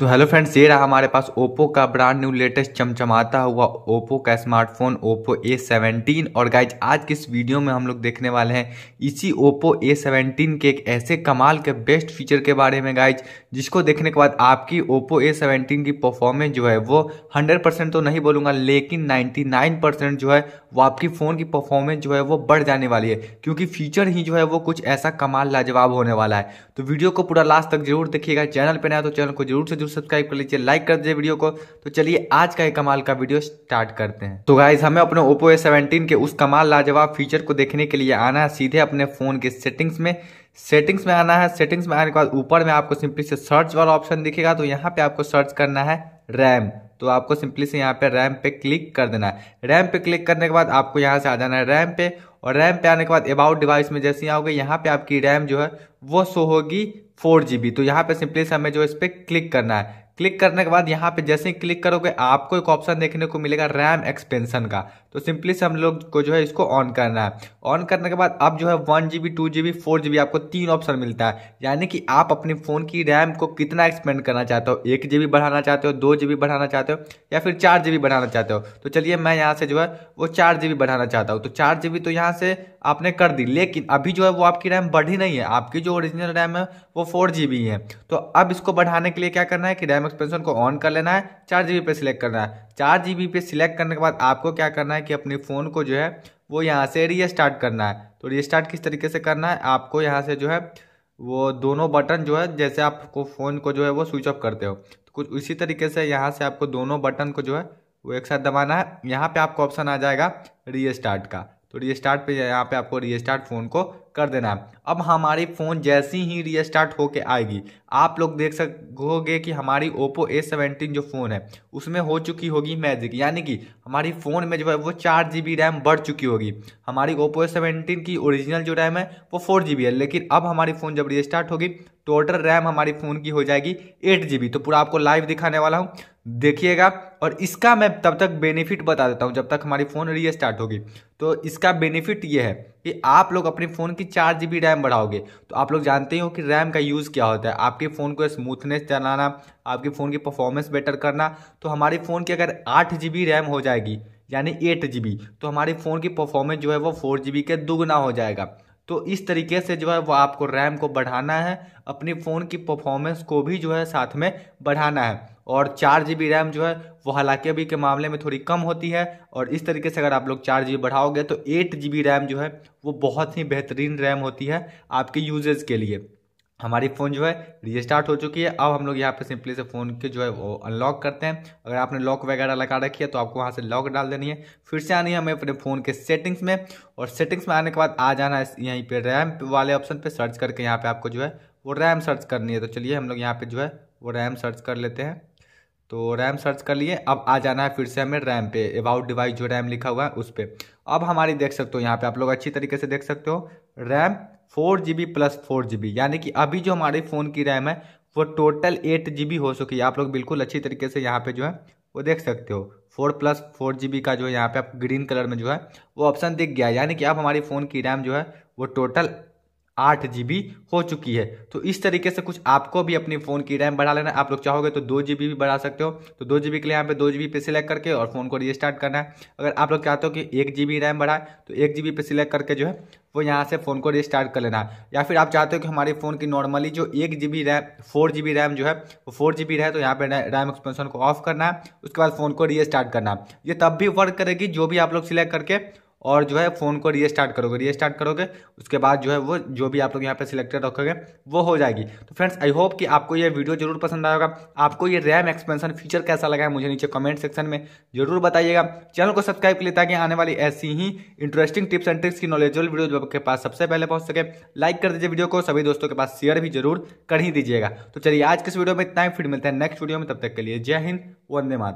तो hello friends ये रहा हमारे पास ओप्पो का ब्रांड न्यू लेटेस्ट चमचमाता हुआ ओप्पो का स्मार्टफोन ओप्पो ए सेवेंटीन और गाइज आज के इस वीडियो में हम लोग देखने वाले हैं इसी ओप्पो ए सेवेंटीन के एक ऐसे कमाल के बेस्ट फीचर के बारे में गाइज जिसको देखने के बाद आपकी ओप्पो ए सेवेंटीन की परफॉर्मेंस जो है वो हंड्रेड परसेंट तो नहीं बोलूँगा लेकिन नाइन्टी नाइन परसेंट जो है वो आपकी फ़ोन की परफॉर्मेंस जो है वो बढ़ जाने वाली है क्योंकि फीचर ही जो है वो कुछ ऐसा कमाल लाजवाब होने वाला है तो वीडियो को पूरा लास्ट तक जरूर देखिएगा चैनल पर नया तो चैनल को जरूर से जरूर सब्सक्राइब कर लीजिए लाइक कर दीजिए वीडियो को तो चलिए आज का एक कमाल का वीडियो स्टार्ट करते हैं तो गाइज हमें अपने ओप्पो ए सेवेंटीन के उस कमाल लाजवाब फीचर को देखने के लिए आना है सीधे अपने फोन के सेटिंग्स में सेटिंग्स में आना है सेटिंग्स में आने के बाद ऊपर में आपको सिंपली से सर्च वाला ऑप्शन दिखेगा तो यहाँ पे आपको सर्च करना है रैम तो आपको सिंपली से यहाँ पे रैम पे क्लिक कर देना है रैम पे क्लिक करने के बाद आपको यहाँ से आ जाना है रैम पे और रैम पे आने के बाद अबाउट डिवाइस में जैसे ही आओगे यहाँ पे आपकी रैम जो है वो सो होगी फोर जी बी तो यहाँ पे सिंपली से हमें जो इस पर क्लिक करना है क्लिक करने के बाद यहाँ पे जैसे ही क्लिक करोगे आपको एक ऑप्शन देखने को मिलेगा रैम एक्सपेंशन का तो सिंपली से हम लोग को जो है इसको ऑन करना है ऑन करने के बाद अब जो है one G B two G B four G B आपको तीन ऑप्शन मिलता है यानी कि आप अपने फ़ोन की रैम को कितना एक्सपेंड करना चाहते हो एक जी बी बढ़ाना चाहते हो दो जी बी बढ़ाना चाहते हो या फिर चार जी बी बढ़ाना चाहते हो तो चलिए मैं यहाँ से जो है वो चार जी बी बढ़ाना चाहता हूँ तो चार जी बी तो यहाँ से आपने कर दी लेकिन अभी जो है वो आपकी रैम बढ़ी नहीं है आपकी जो ओरिजिनल रैम है वो फोर जी बी है तो अब इसको बढ़ाने के लिए क्या करना है कि रैम एक्सपेंशन को ऑन कर लेना है चार जी पे सिलेक्ट करना है चार जी पे सिलेक्ट करने के बाद आपको क्या करना है कि अपने फ़ोन को जो है वो यहाँ से रीस्टार्ट करना है तो रीस्टार्ट किस तरीके से करना है आपको यहाँ से जो है वो दोनों बटन जो है जैसे आपको फ़ोन को जो है वो स्विच ऑफ करते हो तो कुछ उसी तरीके से यहाँ से आपको दोनों बटन को जो है वो एक साथ दबाना है यहाँ पे आपको ऑप्शन आ जाएगा रीस्टार्ट का तो रीस्टार्ट पे यहाँ पे आपको रीस्टार्ट फ़ोन को कर देना है अब हमारी फ़ोन जैसी ही रीस्टार्ट होके आएगी आप लोग देख सकोगे कि हमारी ओप्पो ए सेवेंटीन जो फ़ोन है उसमें हो चुकी होगी मैजिक यानी कि हमारी फ़ोन में जो है वो चार जी बी रैम बढ़ चुकी होगी हमारी ओप्पो ए सेवेंटीन की ओरिजिनल जो रैम है वो फोर जी बी है लेकिन अब हमारी फ़ोन जब रीस्टार्ट होगी टोटल रैम हमारी फ़ोन की हो जाएगी एट जी बी तो पूरा आपको लाइव दिखाने वाला हूँ देखिएगा और इसका मैं तब तक बेनिफिट बता देता हूँ जब तक हमारी फ़ोन रीस्टार्ट होगी तो इसका बेनिफिट ये है कि आप लोग अपने फ़ोन की चार जी बी रैम बढ़ाओगे तो आप लोग जानते ही हो कि रैम का यूज़ क्या होता है आपके फ़ोन को स्मूथनेस चलाना आपके फ़ोन की परफॉर्मेंस बेटर करना तो हमारे फ़ोन की अगर आठ जी बी रैम हो जाएगी यानी एट जी बी तो हमारे फ़ोन की परफॉर्मेंस जो है वो फोर जी बी के दोगुना हो जाएगा तो इस तरीके से जो है वो आपको रैम को बढ़ाना है अपनी फ़ोन की परफॉर्मेंस को भी जो है साथ में बढ़ाना है और चार जी बी रैम जो है वो हालांकि अभी के मामले में थोड़ी कम होती है और इस तरीके से अगर आप लोग चार जी बढ़ाओगे तो एट जी बी रैम जो है वो बहुत ही बेहतरीन रैम होती है आपके यूजेज़ के लिए हमारी फ़ोन जो है रीस्टार्ट हो चुकी है अब हम लोग यहाँ पे सिंपली से फ़ोन के जो है वो अनलॉक करते हैं अगर आपने लॉक वगैरह लगा रखी है तो आपको वहाँ से लॉक डाल देनी है फिर से आनी है हमें अपने फ़ोन के सेटिंग्स में और सेटिंग्स में आने के बाद आ जाना है यहीं पे रैम वाले ऑप्शन पे सर्च करके यहाँ पर आपको जो है वो रैम सर्च करनी है तो चलिए हम लोग यहाँ पर जो है वो रैम सर्च कर लेते हैं तो रैम सर्च कर लिए अब आ जाना है फिर से हमें रैम पे अबाउट डिवाइस जो रैम लिखा हुआ है उस पर अब हमारी देख सकते हो यहाँ पे आप लोग अच्छी तरीके से देख सकते हो RAM four G B plus four G B यानी कि अभी जो हमारे फ़ोन की रैम है वो टोटल एट जी बी हो चुकी है आप लोग बिल्कुल अच्छी तरीके से यहाँ पे जो है वो देख सकते हो four plus four G B का जो है यहाँ पे आप ग्रीन कलर में जो है वो ऑप्शन दिख गया यानी कि आप हमारी फ़ोन की रैम जो है वो टोटल आठ जी हो चुकी है तो इस तरीके से कुछ आपको भी अपने फ़ोन की रैम बढ़ा लेना आप लोग चाहोगे तो दो जी भी बढ़ा सकते हो तो दो जी के लिए यहाँ पे दो जी पे सिलेक्ट करके और फ़ोन को रिस्टार्ट करना है अगर आप लोग चाहते हो कि एक जी रैम बढ़ाए तो एक जी पे सिलेक्ट करके जो है वो यहाँ से फ़ोन को रिस्टार्ट कर लेना है या फिर आप चाहते हो कि हमारे फ़ोन की नॉर्मली जो एक G RAM four G RAM जो है वो फोर जी रहे तो यहाँ पर रैम एक्सपेंशन को ऑफ करना है उसके बाद फ़ोन को रिस्टार्ट करना है ये तब भी वर्क करेगी जो भी आप लोग सिलेक्ट करके और जो है फ़ोन को रीस्टार्ट करोगे रीस्टार्ट करोगे उसके बाद जो है वो जो भी आप लोग यहाँ पे सिलेक्टेड रखोगे वो हो जाएगी तो फ्रेंड्स आई होप कि आपको ये वीडियो जरूर पसंद आएगा आपको ये रैम एक्सपेंशन फीचर कैसा लगा है मुझे नीचे कमेंट सेक्शन में जरूर बताइएगा चैनल को सब्सक्राइब के लिए ताकि आने वाली ऐसी ही इंटरेस्टिंग टिप्स एंड ट्रिक्स की नॉलेजल वीडियो जो आपके पास सबसे पहले पहुँच सके लाइक कर दीजिए वीडियो को सभी दोस्तों के पास शेयर भी जरूर कर ही दीजिएगा तो चलिए आज के इस वीडियो में इतना ही फिर मिलता है नेक्स्ट वीडियो में तब तक के लिए जय हिंद वंदे मात